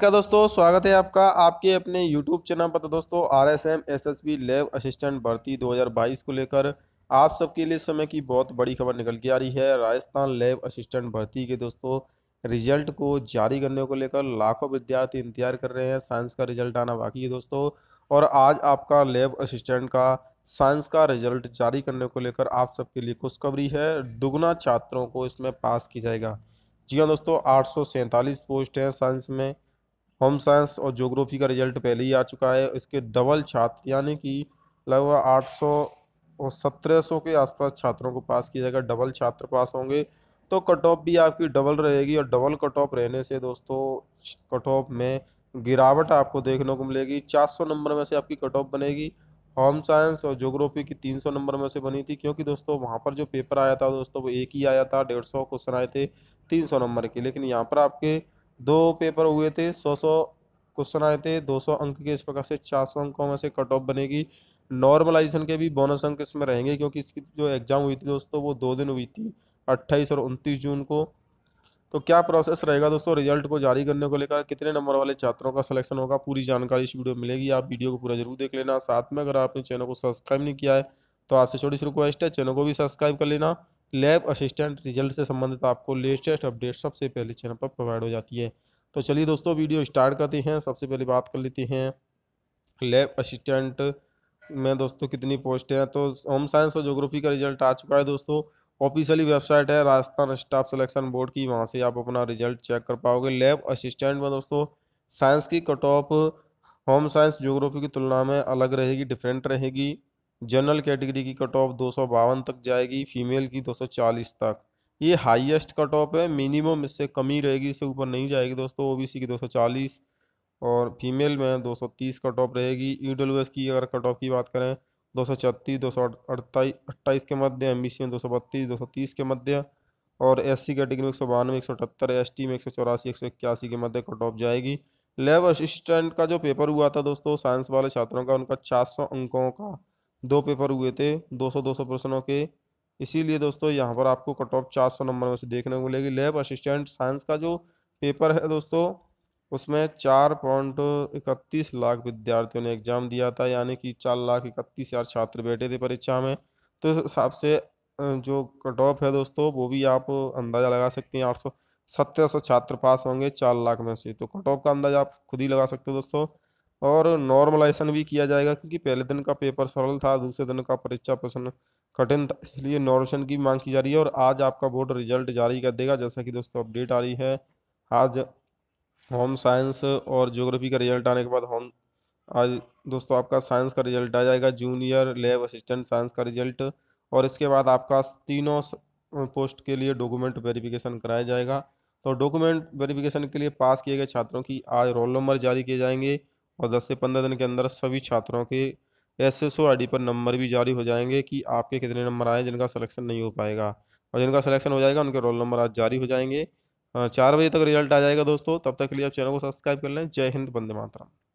का दोस्तों स्वागत है आपका आपके अपने YouTube चैनल पर तो दोस्तों R S M S S B lab assistant भर्ती 2022 को लेकर आप सबके लिए समय की बहुत बड़ी खबर निकल के आ रही है राजस्थान लैब असिस्टेंट भर्ती के दोस्तों रिजल्ट को जारी करने को लेकर लाखों विद्यार्थी इंतजार कर रहे हैं साइंस का रिजल्ट आना बाकी है दोस्तों और आज आपका लेब असिस्टेंट का साइंस का रिजल्ट जारी करने को लेकर आप सबके लिए खुशखबरी है दुगुना छात्रों को इसमें पास किया जाएगा जी हाँ दोस्तों आठ पोस्ट हैं साइंस में होम साइंस और जोग्राफी का रिजल्ट पहले ही आ चुका है इसके डबल छात्र यानी कि लगभग आठ सौ और सत्रह सौ के आसपास छात्रों को पास किया जाएगा डबल छात्र पास होंगे तो कट ऑफ भी आपकी डबल रहेगी और डबल कट ऑफ रहने से दोस्तों कट ऑफ में गिरावट आपको देखने को मिलेगी 400 नंबर में से आपकी कट ऑफ बनेगी होम साइंस और ज्योग्राफी की 300 नंबर में से बनी थी क्योंकि दोस्तों वहाँ पर जो पेपर आया था दोस्तों वो एक ही आया था डेढ़ सौ क्वेश्चन आए थे 300 नंबर के लेकिन यहाँ पर आपके दो पेपर हुए थे सौ सौ क्वेश्चन आए थे दो सौ अंक के इस प्रकार से चार सौ अंकों में से कट ऑफ बनेगी नॉर्मलाइजेशन के भी बोनस अंक इसमें रहेंगे क्योंकि इसकी जो एग्ज़ाम हुई थी दोस्तों वो दो दिन हुई थी अट्ठाईस और उनतीस जून को तो क्या प्रोसेस रहेगा दोस्तों रिजल्ट को जारी करने को लेकर कितने नंबर वाले छात्रों का सिलेक्शन होगा पूरी जानकारी इस वीडियो में मिलेगी आप वीडियो को पूरा जरूर देख लेना साथ में अगर आपने चैनल को सब्सक्राइब नहीं किया है तो आपसे छोटी सी रिक्वेस्ट है चैनल को भी सब्सक्राइब कर लेना लैब असिस्टेंट रिजल्ट से संबंधित आपको लेटेस्ट अपडेट सबसे पहले चैनल पर प्रोवाइड हो जाती है तो चलिए दोस्तों वीडियो स्टार्ट करते हैं सबसे पहले बात कर लेते हैं लैब असिस्टेंट में दोस्तों कितनी पोस्ट हैं तो होम साइंस और जोग्राफी का रिजल्ट आ चुका है दोस्तों ऑफिशियली वेबसाइट है राजस्थान स्टाफ सिलेक्शन बोर्ड की वहाँ से आप अपना रिजल्ट चेक कर पाओगे लैब असिस्टेंट में दोस्तों साइंस की cut off home science geography की तुलना में अलग रहेगी डिफरेंट रहेगी जनरल कैटेगरी की कट ऑफ दो तक जाएगी फीमेल की 240 तक ये हाईएस्ट कट ऑफ है मिनिमम इससे कमी रहेगी इससे ऊपर नहीं जाएगी दोस्तों ओबीसी की 240 और फीमेल में 230 कट ऑफ रहेगी ई डब्ल्यू एस की अगर कट ऑफ की बात करें दो सौ छत्तीस दो सौ अट्ठाईस के मध्य एम बी सी में दो सौ बत्तीस दो सौ तीस के मध्य और एस सी कैटेगरी में एक सौ बानवे एक सौ एस टी में एक सौ चौरासी एक सौ इक्यासी के मध्य कट ऑफ जाएगी लेब असिस्टेंट का जो पेपर हुआ था दोस्तों साइंस वाले छात्रों का उनका चार सौ अंकों का दो पेपर हुए थे 200 200 प्रश्नों के इसीलिए दोस्तों यहाँ पर आपको कट ऑफ सौ नंबर में से देखने को मिलेगी लैब असिस्टेंट साइंस का जो पेपर है दोस्तों उसमें चार पॉइंट इकतीस लाख विद्यार्थियों ने एग्ज़ाम दिया था यानी कि चार लाख इकतीस हज़ार छात्र बैठे थे परीक्षा में तो इस हिसाब से जो कट ऑफ है दोस्तों वो भी आप अंदाज़ा लगा सकते हैं आठ सौ सत्रह सौ छात्र पास होंगे चार लाख में से तो कट ऑफ का अंदाज़ा आप खुद ही लगा सकते हो दोस्तों और नॉर्मलाइजेशन भी किया जाएगा क्योंकि पहले दिन का पेपर सरल था दूसरे दिन का परीक्षा प्रश्न कठिन था इसलिए नॉर्मेशन की मांग की जा रही है और आज आपका बोर्ड रिजल्ट जारी कर देगा जैसा कि दोस्तों अपडेट आ रही है आज होम साइंस और ज्योग्राफी का रिजल्ट आने के बाद होम आज दोस्तों आपका साइंस का रिजल्ट आ जाएगा जूनियर लैब असिस्टेंट साइंस का रिजल्ट और इसके बाद आपका तीनों पोस्ट के लिए डॉक्यूमेंट वेरिफिकेशन कराया जाएगा तो डॉक्यूमेंट वेरिफिकेशन के लिए पास किए गए छात्रों की आज रोल नंबर जारी किए जाएंगे और 10 से 15 दिन के अंदर सभी छात्रों के एस एस आईडी पर नंबर भी जारी हो जाएंगे कि आपके कितने नंबर आए जिनका सलेक्शन नहीं हो पाएगा और जिनका सलेक्शन हो जाएगा उनके रोल नंबर आज जारी हो जाएंगे चार बजे तक रिजल्ट आ जाएगा दोस्तों तब तक के लिए आप चैनल को सब्सक्राइब कर लें जय हिंद बंदे मातरम